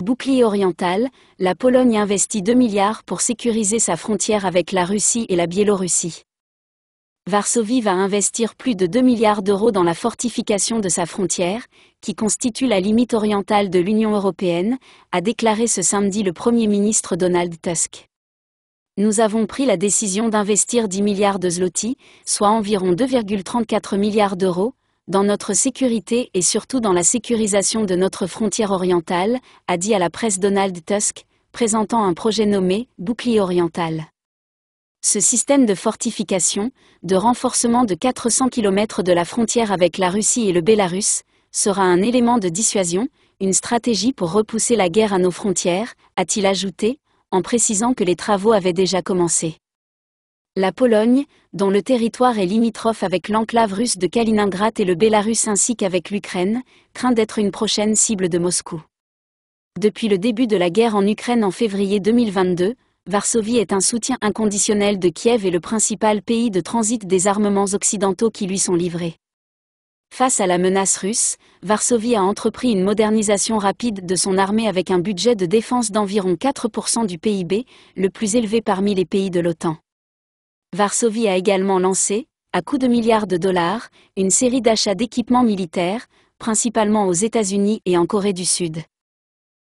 Bouclier oriental, la Pologne investit 2 milliards pour sécuriser sa frontière avec la Russie et la Biélorussie. Varsovie va investir plus de 2 milliards d'euros dans la fortification de sa frontière, qui constitue la limite orientale de l'Union européenne, a déclaré ce samedi le Premier ministre Donald Tusk. Nous avons pris la décision d'investir 10 milliards de zloty, soit environ 2,34 milliards d'euros, dans notre sécurité et surtout dans la sécurisation de notre frontière orientale, a dit à la presse Donald Tusk, présentant un projet nommé Bouclier oriental. Ce système de fortification, de renforcement de 400 km de la frontière avec la Russie et le Bélarus, sera un élément de dissuasion, une stratégie pour repousser la guerre à nos frontières, a-t-il ajouté, en précisant que les travaux avaient déjà commencé la Pologne, dont le territoire est limitrophe avec l'enclave russe de Kaliningrad et le Bélarus ainsi qu'avec l'Ukraine, craint d'être une prochaine cible de Moscou. Depuis le début de la guerre en Ukraine en février 2022, Varsovie est un soutien inconditionnel de Kiev et le principal pays de transit des armements occidentaux qui lui sont livrés. Face à la menace russe, Varsovie a entrepris une modernisation rapide de son armée avec un budget de défense d'environ 4% du PIB, le plus élevé parmi les pays de l'OTAN. Varsovie a également lancé, à coût de milliards de dollars, une série d'achats d'équipements militaires, principalement aux États-Unis et en Corée du Sud.